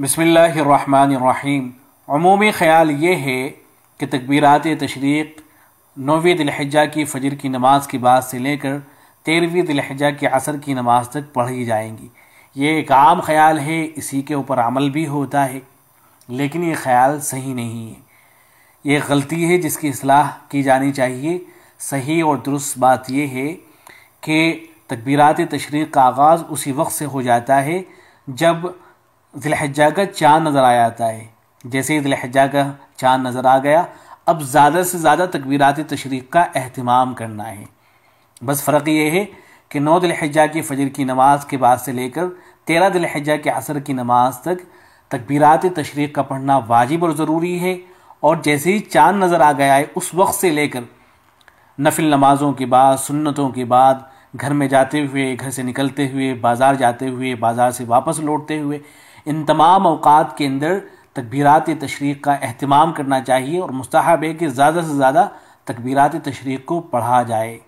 بسم اللہ الرحمن الرحیم عمومی خیال یہ ہے کہ تکبیرات تشریق نویں دلحجہ کی فجر کی نماز کی بات سے لے کر تیرہویں دلحجہ کے عصر کی نماز تک پڑھی جائیں گی یہ ایک عام خیال ہے اسی کے اوپر عمل بھی ہوتا ہے لیکن یہ خیال صحیح نہیں ہے یہ غلطی ہے جس کی اصلاح کی جانی چاہیے صحیح اور درست بات یہ ہے کہ تکبیرات تشریق کا آغاز اسی وقت سے ہو جاتا ہے جب ذلحجہ کا چاند نظر آیا جاتا ہے جیسے ہی دلیحجہ کا چاند نظر آ گیا اب زیادہ سے زیادہ تکبیرات تشریق کا اہتمام کرنا ہے بس فرق یہ ہے کہ نو ذلحجہ کی فجر کی نماز کے بعد سے لے کر تیرہ ذلحجہ کے عصر کی نماز تک تکبیرات تشریق کا پڑھنا واجب اور ضروری ہے اور جیسے ہی چاند نظر آ گیا ہے اس وقت سے لے کر نفل نمازوں کے بعد سنتوں کے بعد گھر میں جاتے ہوئے گھر سے نکلتے ہوئے بازار جاتے ہوئے بازار سے واپس لوٹتے ہوئے ان تمام اوقات کے اندر تکبیرات تشریق کا اہتمام کرنا چاہیے اور مستحب ہے کہ زیادہ سے زیادہ تکبیرات تشریق کو پڑھا جائے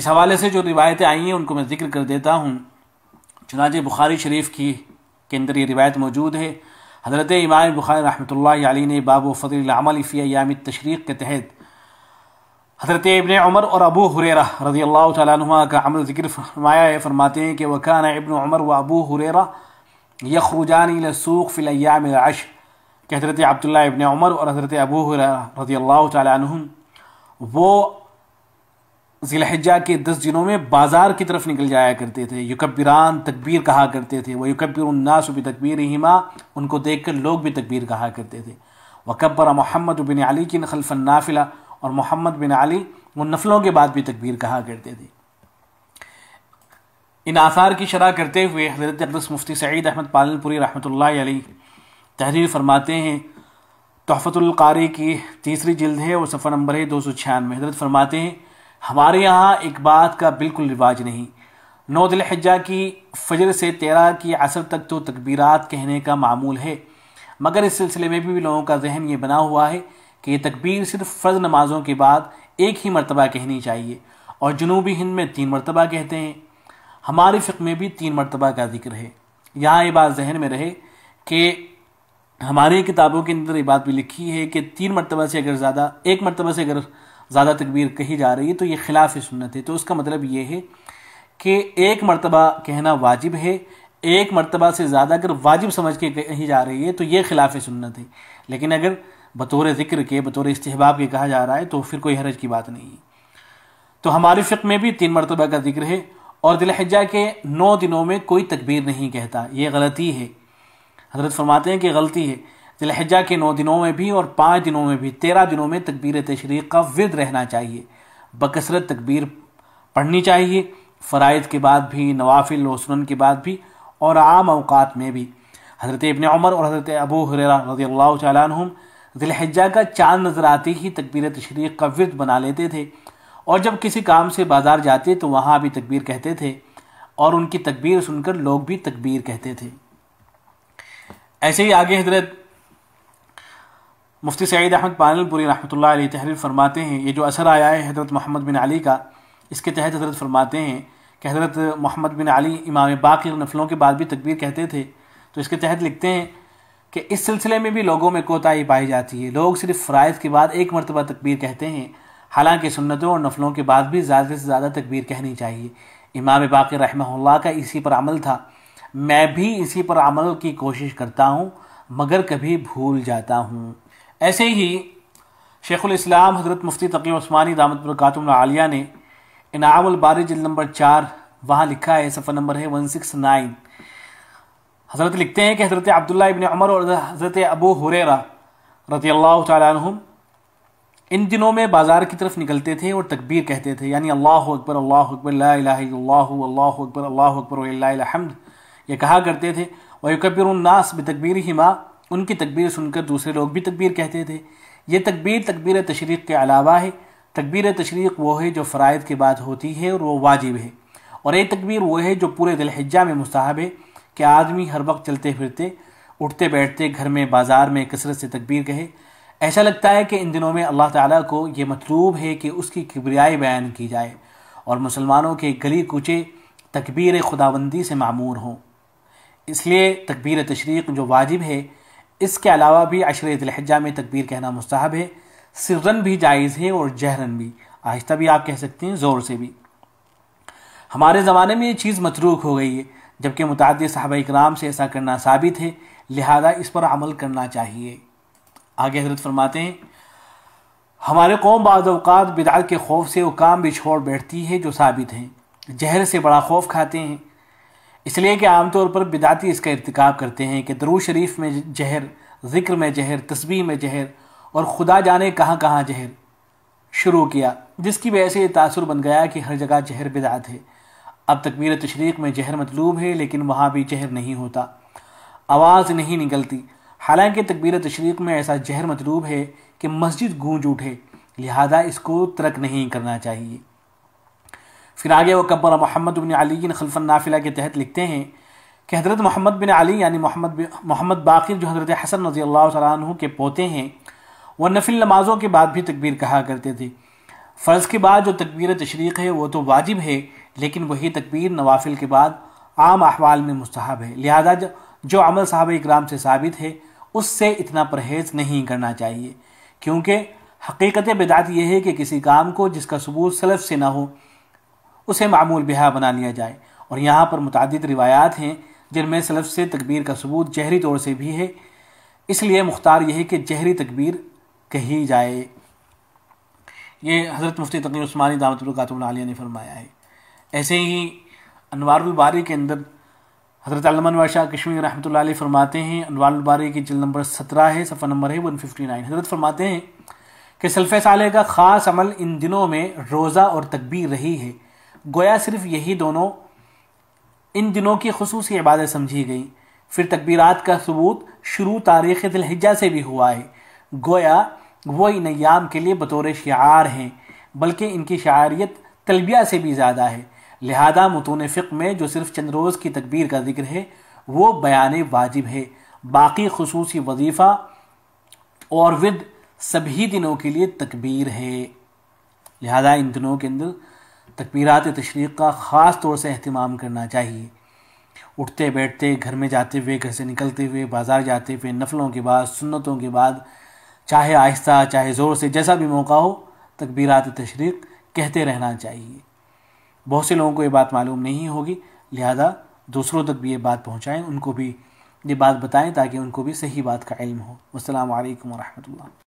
اس حوالے سے جو روایتیں آئی ہیں ان کو میں ذکر کر دیتا ہوں چنانچہ بخاری شریف کی کے اندر یہ روایت موجود ہے حضرت امام بخاری رحمۃ اللہ علیہ نے باب و فضل العمل فی ایام تشریق کے تحت حضرت ابن عمر اور ابو حریرہ رضی اللہ تعالیٰ عنہ کا عمل ذکر فرمایا ہے فرماتے ہیں کہ وکان ابن عمر و ابو حریرا یخرجانی جان فی الیام العشر کہ حضرت عبداللہ ابن عمر اور حضرت ابو رضی اللہ تعالی عنہ وہ ذی الحجہ کے دس دنوں میں بازار کی طرف نکل جایا کرتے تھے یکبران تکبیر کہا کرتے تھے وہ یقبر الناس و تقبیر ان کو دیکھ کر لوگ بھی تکبیر کہا کرتے تھے وکبر محمد بن علی کی نقل النافلہ اور محمد بن علی وہ نفلوں کے بعد بھی تکبیر کہا کرتے تھے ان آثار کی شرح کرتے ہوئے حضرت اقدس مفتی سعید احمد پالن پوری رحمۃ اللہ علیہ تحریر فرماتے ہیں تحفت القاری کی تیسری جلد ہے اور سفر نمبر ہے دو سو چھیانوے حضرت فرماتے ہیں ہمارے یہاں ایک بات کا بالکل رواج نہیں دل حجہ کی فجر سے تیرہ کی عصر تک تو تکبیرات کہنے کا معمول ہے مگر اس سلسلے میں بھی لوگوں کا ذہن یہ بنا ہوا ہے کہ یہ تکبیر صرف فرض نمازوں کے بعد ایک ہی مرتبہ کہنی چاہیے اور جنوبی ہند میں تین مرتبہ کہتے ہیں ہمارے فقہ میں بھی تین مرتبہ کا ذکر ہے یہاں یہ بات ذہن میں رہے کہ ہماری کتابوں کے اندر یہ بات بھی لکھی ہے کہ تین مرتبہ سے اگر زیادہ ایک مرتبہ سے اگر زیادہ تکبیر کہی جا رہی ہے تو یہ خلاف سنت ہے تو اس کا مطلب یہ ہے کہ ایک مرتبہ کہنا واجب ہے ایک مرتبہ سے زیادہ اگر واجب سمجھ کے کہی جا رہی ہے تو یہ خلاف سنت ہے لیکن اگر بطور ذکر کے بطور استحباب کے کہا جا رہا ہے تو پھر کوئی حرج کی بات نہیں ہے تو ہمارے فقہ میں بھی تین مرتبہ کا ذکر ہے اور دل حجہ کے نو دنوں میں کوئی تکبیر نہیں کہتا یہ غلطی ہے حضرت فرماتے ہیں کہ غلطی ہے دل حجہ کے نو دنوں میں بھی اور پانچ دنوں میں بھی تیرہ دنوں میں تکبیر تشریق کا ورد رہنا چاہیے بکثرت تکبیر پڑھنی چاہیے فرائض کے بعد بھی نوافل و سنن کے بعد بھی اور عام اوقات میں بھی حضرت ابن عمر اور حضرت ابو حریرہ رضی اللہ تعالیٰ عنہم ذی الحجہ کا چاند نظر آتی ہی تکبیر تشریق کا ورد بنا لیتے تھے اور جب کسی کام سے بازار جاتے تو وہاں بھی تکبیر کہتے تھے اور ان کی تکبیر سن کر لوگ بھی تکبیر کہتے تھے ایسے ہی آگے حضرت مفتی سعید احمد پانل پوری رحمۃ اللہ علیہ تحریر فرماتے ہیں یہ جو اثر آیا ہے حضرت محمد بن علی کا اس کے تحت حضرت فرماتے ہیں کہ حضرت محمد بن علی امام باقی نفلوں کے بعد بھی تکبیر کہتے تھے تو اس کے تحت لکھتے ہیں کہ اس سلسلے میں بھی لوگوں میں کوتاہی پائی جاتی ہے لوگ صرف فرائض کے بعد ایک مرتبہ تکبیر کہتے ہیں حالانکہ سنتوں اور نفلوں کے بعد بھی زیادہ سے زیادہ تکبیر کہنی چاہیے امام باقر رحمہ اللہ کا اسی پر عمل تھا میں بھی اسی پر عمل کی کوشش کرتا ہوں مگر کبھی بھول جاتا ہوں ایسے ہی شیخ الاسلام حضرت مفتی تقیم عثمانی دامت برکاتم العالیہ نے انعام الباری جلد نمبر چار وہاں لکھا ہے صفحہ نمبر ہے ون سکس نائن حضرت لکھتے ہیں کہ حضرت عبداللہ ابن عمر اور حضرت ابو حریرہ رضی اللہ تعالیٰ عنہم ان دنوں میں بازار کی طرف نکلتے تھے اور تکبیر کہتے تھے یعنی اللہ اکبر اللہ اکبر لا الہ الا اللہ اللہ اکبر اللہ اکبر اللہ الحمد یہ کہا کرتے تھے اور یکبر الناس بتکبیر ہی ماں ان کی تکبیر سن کر دوسرے لوگ بھی تکبیر کہتے تھے یہ تکبیر تکبیر تشریق کے علاوہ ہے تکبیر تشریق وہ ہے جو فرائد کے بعد ہوتی ہے اور وہ واجب ہے اور یہ تکبیر وہ ہے جو پورے دلحجہ میں مصاحب ہے کہ آدمی ہر وقت چلتے پھرتے اٹھتے بیٹھتے گھر میں بازار میں کثرت سے تکبیر کہے ایسا لگتا ہے کہ ان دنوں میں اللہ تعالیٰ کو یہ مطلوب ہے کہ اس کی کبریائی بیان کی جائے اور مسلمانوں کے گلی کوچے تکبیر خداوندی سے معمور ہوں اس لیے تکبیر تشریق جو واجب ہے اس کے علاوہ بھی عشر الحجہ میں تکبیر کہنا مستحب ہے سرن بھی جائز ہے اور جہرن بھی آہستہ بھی آپ کہہ سکتے ہیں زور سے بھی ہمارے زمانے میں یہ چیز متروک ہو گئی ہے جبکہ متعدد صحابہ اکرام سے ایسا کرنا ثابت ہے لہذا اس پر عمل کرنا چاہیے آگے حضرت فرماتے ہیں ہمارے قوم بعض اوقات بدعت کے خوف سے وہ کام بھی چھوڑ بیٹھتی ہے جو ثابت ہیں جہر سے بڑا خوف کھاتے ہیں اس لیے کہ عام طور پر بدعتی اس کا ارتکاب کرتے ہیں کہ درو شریف میں جہر ذکر میں جہر تسبیح میں جہر اور خدا جانے کہاں کہاں جہر شروع کیا جس کی وجہ سے یہ تاثر بن گیا کہ ہر جگہ جہر بدعت ہے اب تکبیر تشریق میں جہر مطلوب ہے لیکن وہاں بھی جہر نہیں ہوتا آواز نہیں نکلتی حالانکہ تکبیر تشریق میں ایسا زہر مطلوب ہے کہ مسجد گونج اٹھے لہذا اس کو ترک نہیں کرنا چاہیے پھر آگے وہ قبر محمد بن علی خلف النافلہ کے تحت لکھتے ہیں کہ حضرت محمد بن علی یعنی محمد محمد باقر جو حضرت حسن رضی اللہ تعالیٰ عنہ کے پوتے ہیں وہ نفل نمازوں کے بعد بھی تکبیر کہا کرتے تھے فرض کے بعد جو تکبیر تشریق ہے وہ تو واجب ہے لیکن وہی تکبیر نوافل کے بعد عام احوال میں مستحب ہے لہذا جو عمل صحابہ اکرام سے ثابت ہے اس سے اتنا پرہیز نہیں کرنا چاہیے کیونکہ حقیقت بدعت یہ ہے کہ کسی کام کو جس کا ثبوت سلف سے نہ ہو اسے معمول بہا بنا لیا جائے اور یہاں پر متعدد روایات ہیں جن میں سلف سے تکبیر کا ثبوت جہری طور سے بھی ہے اس لیے مختار یہی کہ جہری تکبیر کہی جائے یہ حضرت مفتی تقی عثمانی دعوت القاتم العالیہ نے فرمایا ہے ایسے ہی انوار الباری کے اندر حضرت نواز شاہ کشمیر رحمۃ اللہ علیہ فرماتے ہیں انوال الباری کی جلد نمبر سترہ ہے صفحہ نمبر ہے ون ففٹی نائن حضرت فرماتے ہیں کہ سلف سالے کا خاص عمل ان دنوں میں روزہ اور تکبیر رہی ہے گویا صرف یہی دونوں ان دنوں کی خصوصی عبادت سمجھی گئیں پھر تکبیرات کا ثبوت شروع تاریخ دلحجہ سے بھی ہوا ہے گویا وہ ان ایام کے لیے بطور شعار ہیں بلکہ ان کی شعاریت طلبیہ سے بھی زیادہ ہے لہذا متون فق میں جو صرف چند روز کی تکبیر کا ذکر ہے وہ بیان واجب ہے باقی خصوصی وظیفہ اور ود سبھی دنوں کے لیے تکبیر ہے لہذا ان دنوں کے اندر تکبیرات تشریق کا خاص طور سے اہتمام کرنا چاہیے اٹھتے بیٹھتے گھر میں جاتے ہوئے گھر سے نکلتے ہوئے بازار جاتے ہوئے نفلوں کے بعد سنتوں کے بعد چاہے آہستہ چاہے زور سے جیسا بھی موقع ہو تکبیرات تشریق کہتے رہنا چاہیے بہت سے لوگوں کو یہ بات معلوم نہیں ہوگی لہذا دوسروں تک بھی یہ بات پہنچائیں ان کو بھی یہ بات بتائیں تاکہ ان کو بھی صحیح بات کا علم ہو السلام علیکم ورحمۃ اللہ